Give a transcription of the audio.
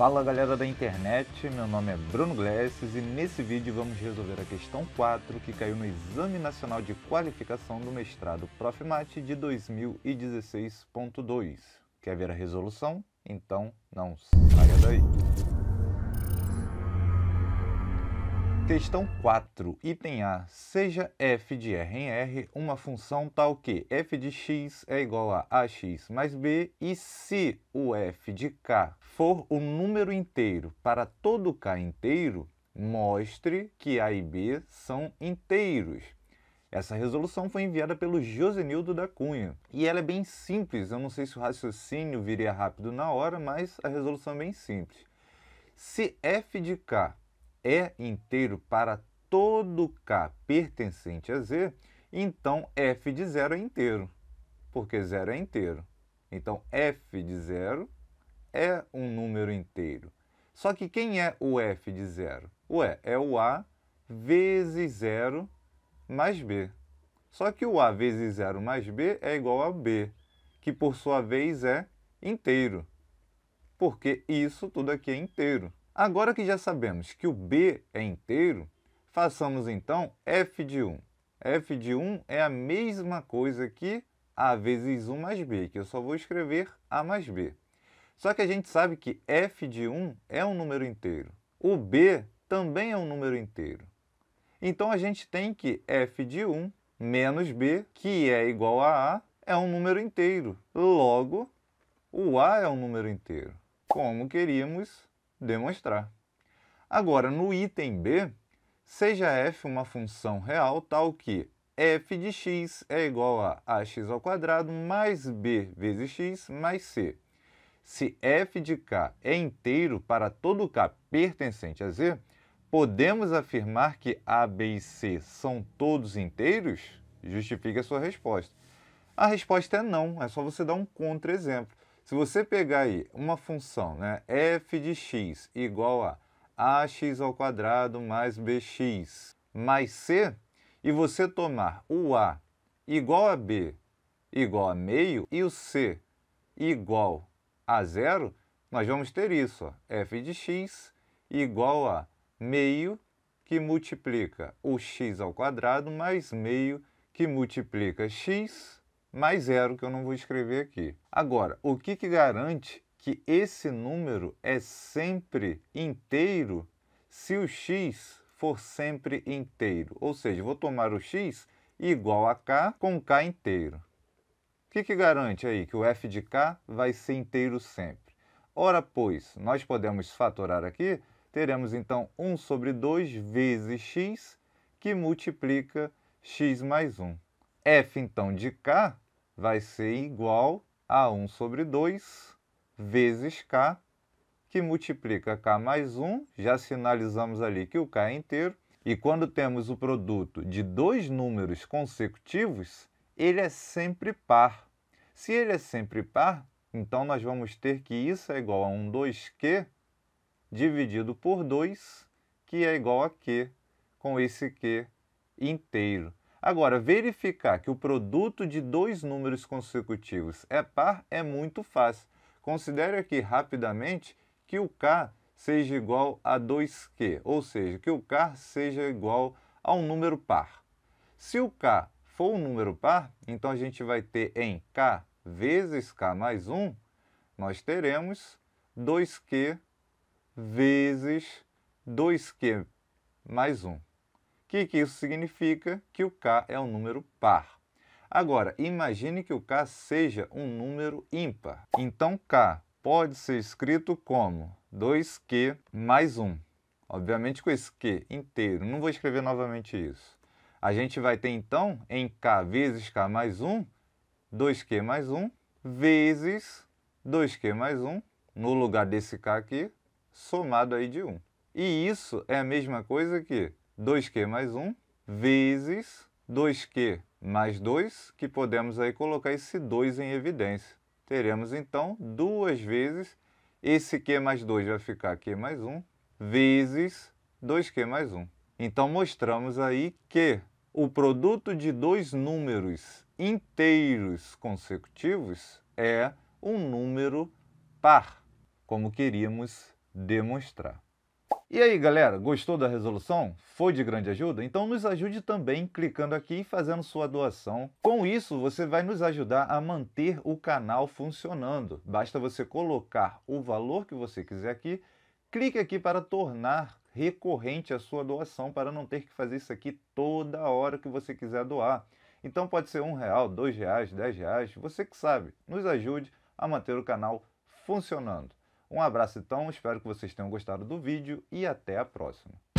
Fala galera da internet, meu nome é Bruno Glesses e nesse vídeo vamos resolver a questão 4 que caiu no Exame Nacional de Qualificação do Mestrado Profmat de 2016.2. Quer ver a resolução? Então não saia daí! Questão 4, item A. Seja f de R em R uma função tal que f de x é igual a ax mais b e se o f de k for o número inteiro para todo k inteiro, mostre que A e B são inteiros. Essa resolução foi enviada pelo Josenildo da Cunha. E ela é bem simples, eu não sei se o raciocínio viria rápido na hora, mas a resolução é bem simples. Se f de k é inteiro para todo K pertencente a Z, então F de zero é inteiro, porque zero é inteiro. Então F de zero é um número inteiro. Só que quem é o F de zero? Ué, é o A vezes zero mais B. Só que o A vezes zero mais B é igual a B, que por sua vez é inteiro, porque isso tudo aqui é inteiro. Agora que já sabemos que o B é inteiro, façamos então f de 1. f de 1 é a mesma coisa que a vezes 1 mais b, que eu só vou escrever a mais b. Só que a gente sabe que f de 1 é um número inteiro. O b também é um número inteiro. Então a gente tem que f de 1 menos b, que é igual a a, é um número inteiro. Logo, o a é um número inteiro, como queríamos demonstrar. Agora, no item B, seja f uma função real tal que f de x é igual a ax ao quadrado mais b vezes x mais c. Se f de k é inteiro para todo k pertencente a z, podemos afirmar que a, b e c são todos inteiros? Justifique a sua resposta. A resposta é não, é só você dar um contra-exemplo. Se você pegar aí uma função, né, f de x igual a ax ao quadrado mais bx mais c, e você tomar o a igual a b igual a meio e o c igual a zero, nós vamos ter isso, ó, f de x igual a meio que multiplica o x ao quadrado mais meio que multiplica x mais zero que eu não vou escrever aqui. Agora, o que, que garante que esse número é sempre inteiro se o x for sempre inteiro? Ou seja, vou tomar o x igual a k com k inteiro. O que, que garante aí que o f de k vai ser inteiro sempre? Ora, pois, nós podemos fatorar aqui, teremos então 1 sobre 2 vezes x, que multiplica x mais 1. f, então, de k vai ser igual a 1 sobre 2 vezes k, que multiplica k mais 1, já sinalizamos ali que o k é inteiro, e quando temos o produto de dois números consecutivos, ele é sempre par. Se ele é sempre par, então nós vamos ter que isso é igual a 1, 2q dividido por 2, que é igual a q, com esse q inteiro. Agora, verificar que o produto de dois números consecutivos é par é muito fácil. Considere aqui rapidamente que o k seja igual a 2q, ou seja, que o k seja igual a um número par. Se o k for um número par, então a gente vai ter em k vezes k mais 1, nós teremos 2q vezes 2q mais 1 que, que isso significa? Que o K é um número par. Agora, imagine que o K seja um número ímpar. Então, K pode ser escrito como 2Q mais 1. Obviamente com esse Q inteiro, não vou escrever novamente isso. A gente vai ter, então, em K vezes K mais 1, 2Q mais 1, vezes 2Q mais 1, no lugar desse K aqui, somado aí de 1. E isso é a mesma coisa que 2q mais 1 vezes 2q mais 2, que podemos aí colocar esse 2 em evidência. Teremos então duas vezes esse q mais 2 vai ficar q mais 1 vezes 2q mais 1. Então mostramos aí que o produto de dois números inteiros consecutivos é um número par, como queríamos demonstrar. E aí, galera, gostou da resolução? Foi de grande ajuda? Então nos ajude também clicando aqui e fazendo sua doação. Com isso, você vai nos ajudar a manter o canal funcionando. Basta você colocar o valor que você quiser aqui, clique aqui para tornar recorrente a sua doação para não ter que fazer isso aqui toda hora que você quiser doar. Então pode ser um real, dois reais, dez reais, você que sabe. Nos ajude a manter o canal funcionando. Um abraço então, espero que vocês tenham gostado do vídeo e até a próxima.